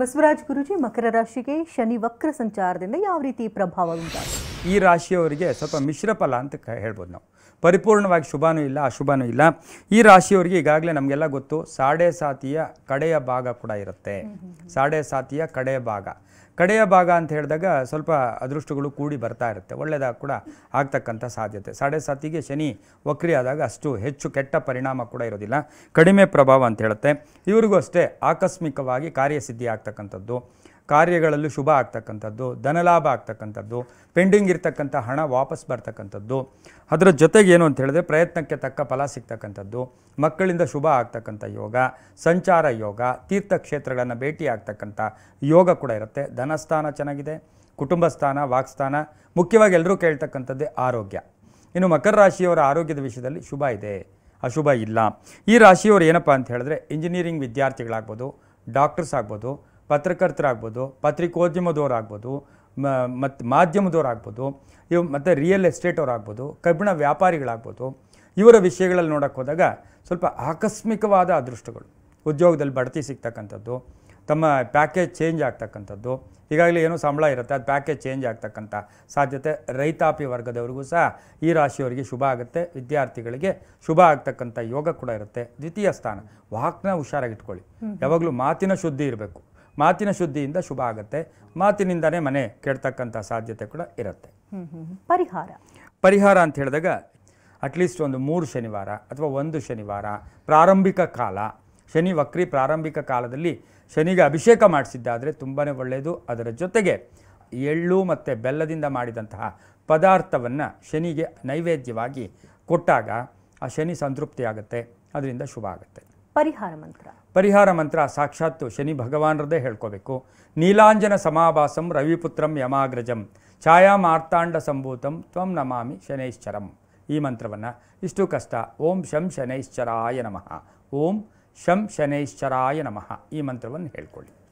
ಬಸವರಾಜ್ ಗುರುಜಿ ಮಕರ ರಾಶಿಗೆ ಶನಿ ವಕ್ರ ಸಂಚಾರದಿಂದ ಯಾವ ರೀತಿ ಪ್ರಭಾವ ಉಂಟಾಗುತ್ತೆ ಈ ರಾಶಿಯವರಿಗೆ ಸ್ವಲ್ಪ ಮಿಶ್ರ ಫಲ ಅಂತ ಹೇಳ್ಬೋದು ನಾವು ಪರಿಪೂರ್ಣವಾಗಿ ಶುಭನೂ ಇಲ್ಲ ಅಶುಭನೂ ಇಲ್ಲ ಈ ರಾಶಿಯವರಿಗೆ ಈಗಾಗಲೇ ನಮಗೆಲ್ಲ ಗೊತ್ತು ಸಾಡೆ ಸಾತಿಯ ಕಡೆಯ ಭಾಗ ಕೂಡ ಇರುತ್ತೆ ಸಾಡೆ ಸಾತಿಯ ಕಡೆಯ ಭಾಗ ಕಡೆಯ ಭಾಗ ಅಂತ ಹೇಳಿದಾಗ ಸ್ವಲ್ಪ ಅದೃಷ್ಟಗಳು ಕೂಡಿ ಬರ್ತಾ ಇರುತ್ತೆ ಒಳ್ಳೆಯದಾಗ ಕೂಡ ಆಗ್ತಕ್ಕಂಥ ಸಾಧ್ಯತೆ ಸಾಡೆ ಸಾತಿಗೆ ಶನಿ ವಕ್ರಿ ಆದಾಗ ಅಷ್ಟು ಹೆಚ್ಚು ಕೆಟ್ಟ ಪರಿಣಾಮ ಕೂಡ ಇರೋದಿಲ್ಲ ಕಡಿಮೆ ಪ್ರಭಾವ ಅಂತ ಹೇಳುತ್ತೆ ಇವರಿಗೂ ಅಷ್ಟೇ ಆಕಸ್ಮಿಕವಾಗಿ ಕಾರ್ಯಸಿದ್ಧಿ ಆಗ್ತಕ್ಕಂಥದ್ದು ಕಾರ್ಯಗಳಲ್ಲೂ ಶುಭ ಆಗ್ತಕ್ಕಂಥದ್ದು ಧನಲಾಭ ಆಗ್ತಕ್ಕಂಥದ್ದು ಪೆಂಡಿಂಗ್ ಇರ್ತಕ್ಕಂಥ ಹಣ ವಾಪಸ್ ಬರ್ತಕ್ಕಂಥದ್ದು ಅದರ ಜೊತೆಗೆ ಏನು ಅಂತ ಹೇಳಿದ್ರೆ ಪ್ರಯತ್ನಕ್ಕೆ ತಕ್ಕ ಫಲ ಸಿಗ್ತಕ್ಕಂಥದ್ದು ಮಕ್ಕಳಿಂದ ಶುಭ ಆಗ್ತಕ್ಕಂಥ ಯೋಗ ಸಂಚಾರ ಯೋಗ ತೀರ್ಥಕ್ಷೇತ್ರಗಳನ್ನು ಭೇಟಿ ಆಗ್ತಕ್ಕಂಥ ಯೋಗ ಕೂಡ ಇರುತ್ತೆ ಧನಸ್ಥಾನ ಚೆನ್ನಾಗಿದೆ ಕುಟುಂಬ ಸ್ಥಾನ ವಾಕ್ಸ್ಥಾನ ಮುಖ್ಯವಾಗಿ ಎಲ್ಲರೂ ಕೇಳ್ತಕ್ಕಂಥದ್ದೇ ಆರೋಗ್ಯ ಇನ್ನು ಮಕರ ರಾಶಿಯವರ ಆರೋಗ್ಯದ ವಿಷಯದಲ್ಲಿ ಶುಭ ಇದೆ ಅಶುಭ ಇಲ್ಲ ಈ ರಾಶಿಯವರು ಏನಪ್ಪ ಅಂತ ಹೇಳಿದ್ರೆ ಇಂಜಿನಿಯರಿಂಗ್ ವಿದ್ಯಾರ್ಥಿಗಳಾಗ್ಬೋದು ಡಾಕ್ಟರ್ಸ್ ಆಗ್ಬೋದು ಪತ್ರಕರ್ತರಾಗ್ಬೋದು ಪತ್ರಿಕೋದ್ಯಮದವರಾಗ್ಬೋದು ಮ ಮತ್ತು ಮಾಧ್ಯಮದವರಾಗ್ಬೋದು ಇವ್ ಮತ್ತು ರಿಯಲ್ ಎಸ್ಟೇಟ್ ಅವರಾಗ್ಬೋದು ಕಬ್ಬಿಣ ವ್ಯಾಪಾರಿಗಳಾಗ್ಬೋದು ಇವರ ವಿಷಯಗಳಲ್ಲಿ ನೋಡೋಕೆ ಹೋದಾಗ ಸ್ವಲ್ಪ ಆಕಸ್ಮಿಕವಾದ ಅದೃಷ್ಟಗಳು ಉದ್ಯೋಗದಲ್ಲಿ ಬಡ್ತಿ ಸಿಗ್ತಕ್ಕಂಥದ್ದು ತಮ್ಮ ಪ್ಯಾಕೇಜ್ ಚೇಂಜ್ ಆಗ್ತಕ್ಕಂಥದ್ದು ಈಗಾಗಲೇ ಏನೋ ಸಂಬಳ ಇರುತ್ತೆ ಅದು ಪ್ಯಾಕೇಜ್ ಚೇಂಜ್ ಆಗ್ತಕ್ಕಂಥ ಸಾಧ್ಯತೆ ರೈತಾಪಿ ವರ್ಗದವರಿಗೂ ಸಹ ಈ ರಾಶಿಯವರಿಗೆ ಶುಭ ಆಗುತ್ತೆ ವಿದ್ಯಾರ್ಥಿಗಳಿಗೆ ಶುಭ ಆಗ್ತಕ್ಕಂಥ ಯೋಗ ಕೂಡ ಇರುತ್ತೆ ದ್ವಿತೀಯ ಸ್ಥಾನ ವಾಕ್ನ ಹುಷಾರಾಗಿಟ್ಕೊಳ್ಳಿ ಯಾವಾಗಲೂ ಮಾತಿನ ಶುದ್ಧಿ ಇರಬೇಕು ಮಾತಿನ ಶುದ್ಧಿಯಿಂದ ಶುಭ ಆಗುತ್ತೆ ಮಾತಿನಿಂದನೇ ಮನೆ ಕೆಡ್ತಕ್ಕಂಥ ಸಾಧ್ಯತೆ ಕೂಡ ಇರುತ್ತೆ ಪರಿಹಾರ ಪರಿಹಾರ ಅಂತ ಹೇಳಿದಾಗ ಅಟ್ಲೀಸ್ಟ್ ಒಂದು ಮೂರು ಶನಿವಾರ ಅಥವಾ ಒಂದು ಶನಿವಾರ ಪ್ರಾರಂಭಿಕ ಕಾಲ ಶನಿ ವಕ್ರಿ ಪ್ರಾರಂಭಿಕ ಕಾಲದಲ್ಲಿ ಶನಿಗೆ ಅಭಿಷೇಕ ಮಾಡಿಸಿದ್ದಾದರೆ ತುಂಬಾ ಒಳ್ಳೆಯದು ಅದರ ಜೊತೆಗೆ ಎಳ್ಳು ಮತ್ತು ಬೆಲ್ಲದಿಂದ ಮಾಡಿದಂತಹ ಪದಾರ್ಥವನ್ನು ಶನಿಗೆ ನೈವೇದ್ಯವಾಗಿ ಕೊಟ್ಟಾಗ ಆ ಶನಿ ಸಂತೃಪ್ತಿಯಾಗುತ್ತೆ ಅದರಿಂದ ಶುಭ ಆಗುತ್ತೆ ಪರಿಹಾರ ಮಂತ್ರ ಪರಿಹಾರ ಮಂತ್ರ ಸಾಕ್ಷಾತ್ತು ಶನಿ ಭಗವಾನರದೇ ಹೇಳ್ಕೋಬೇಕು ನೀಲಾಂಜನ ಸಮಾಭಾಸಂ ರವಿಪುತ್ರಂ ಯಮಾಗ್ರಜಂ ಛಾಯಾ ಮಾರ್ತಾಂಡ ಸಂಭೂತಂ ತ್ವಂ ನಮಾಮಿ ಶನೈಶ್ಚರಂ ಈ ಮಂತ್ರವನ್ನು ಇಷ್ಟು ಕಷ್ಟ ಓಂ ಶಂ ಶನೈಶ್ಚರಾಯ ನಮಃ ಓಂ ಶಂ ಶನೈಶ್ಚರಾಯ ನಮಃ ಈ ಮಂತ್ರವನ್ನು ಹೇಳ್ಕೊಳ್ಳಿ